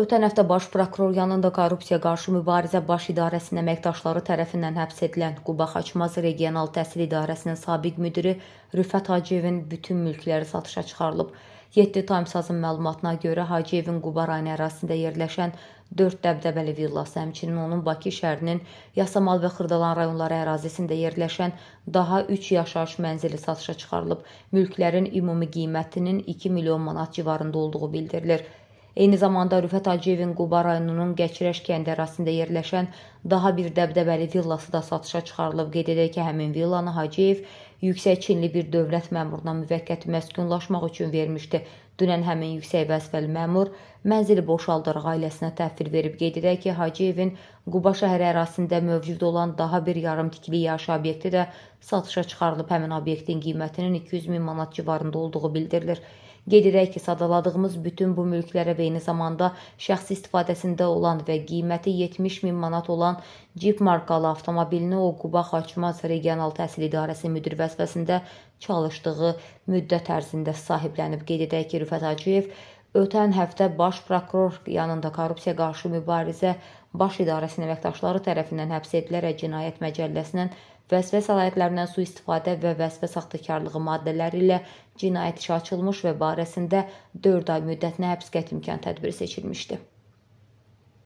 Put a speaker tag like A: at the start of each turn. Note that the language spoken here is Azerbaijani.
A: Ötən həftə baş prokuror yanında korrupsiya qarşı mübarizə baş idarəsinin əməkdaşları tərəfindən həbs edilən Quba Xaçmaz regional təhsil idarəsinin sabiq müdiri Rüfət Hacıyevin bütün mülkləri satışa çıxarılıb. 7 Times-ın məlumatına görə Hacıyevin Quba rayonu ərazisində yerləşən 4 dəbdəbəli villası, həmçinin onun Bakı şəhərinin Yasamal və Xırdalan rayonları ərazisində yerləşən daha 3 yaşayış mənzili satışa çıxarılıb. Mülklərin ümumi qiymətinin 2 milyon manat civarında olduğu bildirilir. Eyni zamanda Rüfət Hacıyevin Quba rayonunun Gəçirəş kəndi ərazisində yerləşən daha bir dəbdəbəli villası da satışa çıxarılıb. Qeyd edək ki, həmin villanı Hacıyev yüksək çinli bir dövlət məmuruna müvəqqəti məskunlaşmaq üçün vermişdi. Dünən həmin yüksək vəzifəli məmur mənzili boşaldaraq ailəsinə təhvil verib qeyd edək ki, Hacıyevin Quba şəhəri ərazisində mövcud olan daha bir yarım tikili yaş obyekti də satışa çıxarılıb. Həmin obyektin qiymətinin 200 min manat civarında olduğu bildirilir. Qeyd edək ki, sadaladığımız bütün bu mülklərə və eyni zamanda şəxsi istifadəsində olan və qiyməti 70 min manat olan Jeep markalı avtomobilini o Quba Xaçmaz Regional Təhsil İdarəsi müdir vəzifəsi vəzifəsində çalışdığı müddət ərzində sahiblənib. Qeyd edək ki, Rüfət Hacıyev Ötən həftə baş prokuror yanında korrupsiya qarşı mübarizə baş idarəsinin əməkdaşları tərəfindən həbs edilərək cinayət məcəlləsinin vəzifə səlahiyyətlərindən sui-istifadə və vəzifə saxtakarlığı maddələri ilə cinayət işi açılmış və barəsində 4 ay müddətinə həbs qətimkan tədbiri seçilmişdi.